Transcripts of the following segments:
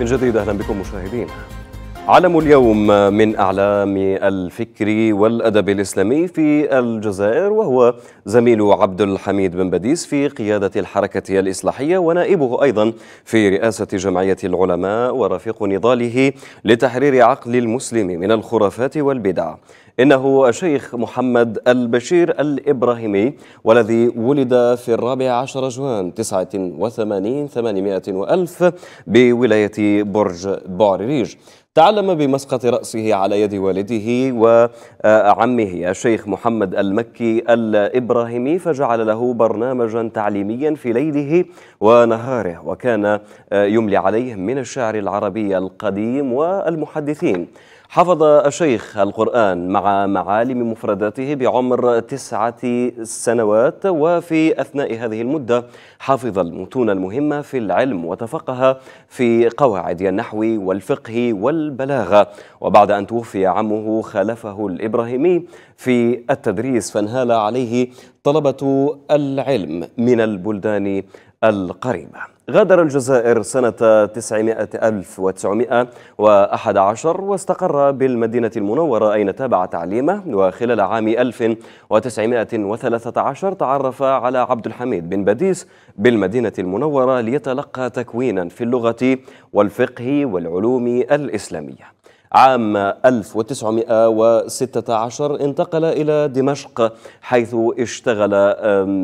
من جديد اهلا بكم مشاهدينا علم اليوم من اعلام الفكر والادب الاسلامي في الجزائر وهو زميل عبد الحميد بن بديس في قياده الحركه الاصلاحيه ونائبه ايضا في رئاسه جمعيه العلماء ورفيق نضاله لتحرير عقل المسلم من الخرافات والبدع إنه الشيخ محمد البشير الإبراهيمي والذي ولد في الرابع عشر جوان 89 800 وألف بولاية برج بعريج تعلم بمسقط رأسه على يد والده وعمه الشيخ محمد المكي الإبراهيمي فجعل له برنامجا تعليميا في ليله ونهاره وكان يملي عليه من الشعر العربي القديم والمحدثين حفظ الشيخ القرآن مع معالم مفرداته بعمر تسعة سنوات وفي أثناء هذه المدة حفظ المتون المهمة في العلم وتفقه في قواعد النحو والفقه والبلاغة وبعد أن توفي عمه خلفه الإبراهيمي في التدريس فانهال عليه طلبة العلم من البلدان القريبة غادر الجزائر سنة 1911 واستقر بالمدينة المنورة أين تابع تعليمه وخلال عام 1913 تعرف على عبد الحميد بن بديس بالمدينة المنورة ليتلقى تكوينا في اللغة والفقه والعلوم الإسلامية عام 1916 انتقل إلى دمشق حيث اشتغل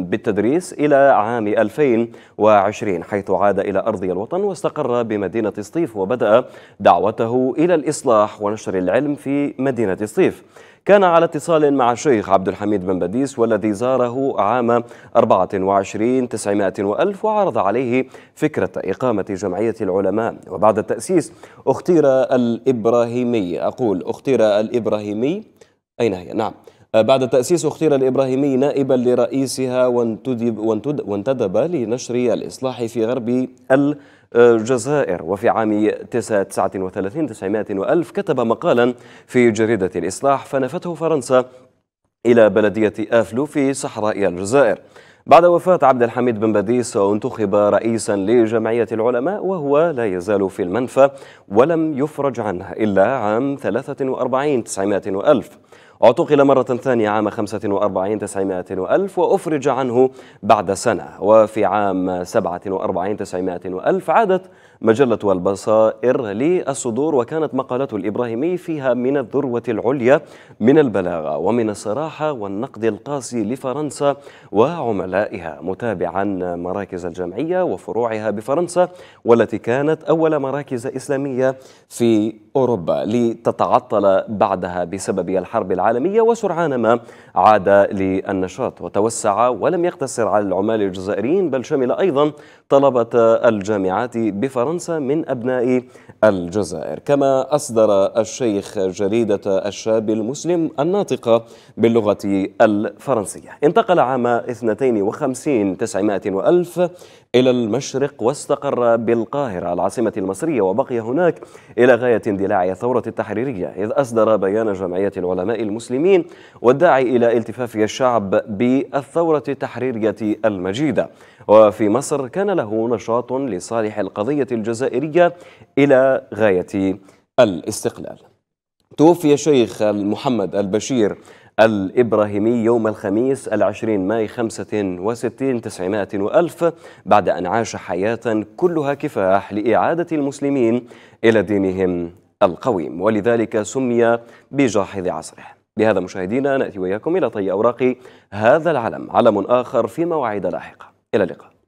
بالتدريس إلى عام 2020 حيث عاد إلى أرض الوطن واستقر بمدينة سطيف وبدأ دعوته إلى الإصلاح ونشر العلم في مدينة سطيف كان على اتصال مع الشيخ عبد الحميد بن بديس والذي زاره عام 24 900 وألف وعرض عليه فكرة إقامة جمعية العلماء وبعد التأسيس اختير الإبراهيمي أقول اختير الإبراهيمي أين هي نعم بعد التأسيس اختير الإبراهيمي نائبا لرئيسها وانتدب, وانتدب, وانتدب لنشر الإصلاح في غرب ال الجزائر وفي عام 39 900 وألف كتب مقالا في جريدة الإصلاح فنفته فرنسا إلى بلدية آفلو في صحراء الجزائر بعد وفاة عبد الحميد بن باديس انتخب رئيسا لجمعية العلماء وهو لا يزال في المنفى ولم يفرج عنه إلا عام 43 900 وألف اعتقل مرة ثانية عام 45 900 وألف وأفرج عنه بعد سنة وفي عام 47 900 وألف عادت مجلة البصائر للصدور وكانت مقالات الإبراهيمي فيها من الذروة العليا من البلاغة ومن الصراحة والنقد القاسي لفرنسا وعملائها متابعا مراكز الجمعية وفروعها بفرنسا والتي كانت أول مراكز إسلامية في أوروبا لتتعطل بعدها بسبب الحرب العالمية وسرعان ما عاد للنشاط وتوسع ولم يقتصر على العمال الجزائريين بل شمل أيضا طلبة الجامعات بفرنسا فرنسا من أبناء الجزائر كما أصدر الشيخ جريدة الشاب المسلم الناطقة باللغة الفرنسية انتقل عام 52 900 وألف إلى المشرق واستقر بالقاهرة العاصمة المصرية وبقي هناك إلى غاية اندلاع الثورة التحريرية إذ أصدر بيان جمعية العلماء المسلمين والداعي إلى التفاف الشعب بالثورة التحريرية المجيدة وفي مصر كان له نشاط لصالح القضية الجزائرية إلى غاية الاستقلال توفي شيخ محمد البشير الإبراهيمي يوم الخميس العشرين ماي خمسة وستين تسعمائة وألف بعد أن عاش حياة كلها كفاح لإعادة المسلمين إلى دينهم القويم ولذلك سمي بجاحظ عصره بهذا مشاهدينا نأتي وإياكم إلى طي أوراق هذا العلم علم آخر في مواعيد لاحقة إلى اللقاء